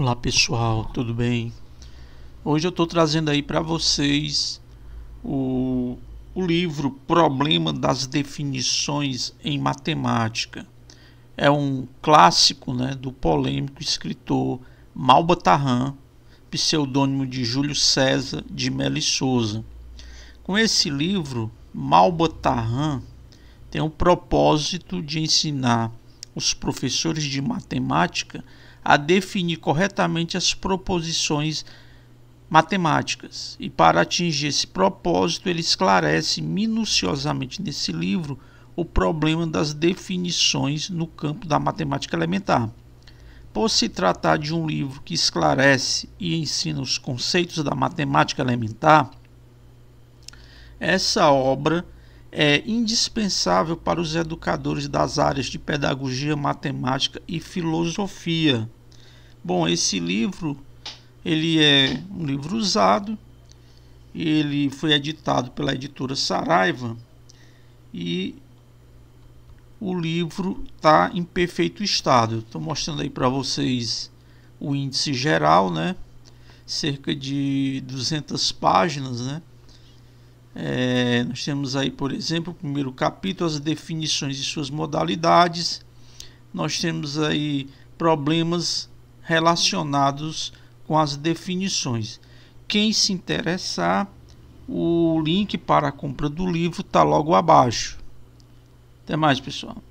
Olá pessoal, tudo bem? Hoje eu estou trazendo aí para vocês o, o, livro Problema das Definições em Matemática. É um clássico né, do polêmico escritor Malba Tarran, pseudônimo de Júlio César de Melo Souza. Com esse livro, Malba Tarran tem o propósito de ensinar os professores de matemática a definir corretamente as proposições matemáticas. E para atingir esse propósito, ele esclarece minuciosamente nesse livro o problema das definições no campo da matemática elementar. Por se tratar de um livro que esclarece e ensina os conceitos da matemática elementar, essa obra é indispensável para os educadores das áreas de pedagogia, matemática e filosofia. Bom, esse livro ele é um livro usado, ele foi editado pela editora Saraiva e o livro está em perfeito estado. Estou mostrando aí para vocês o índice geral, né? Cerca de 200 páginas, né? É, nós temos aí, por exemplo, o primeiro capítulo, as definições e suas modalidades. Nós temos aí problemas relacionados com as definições. Quem se interessar, o link para a compra do livro está logo abaixo. Até mais, pessoal.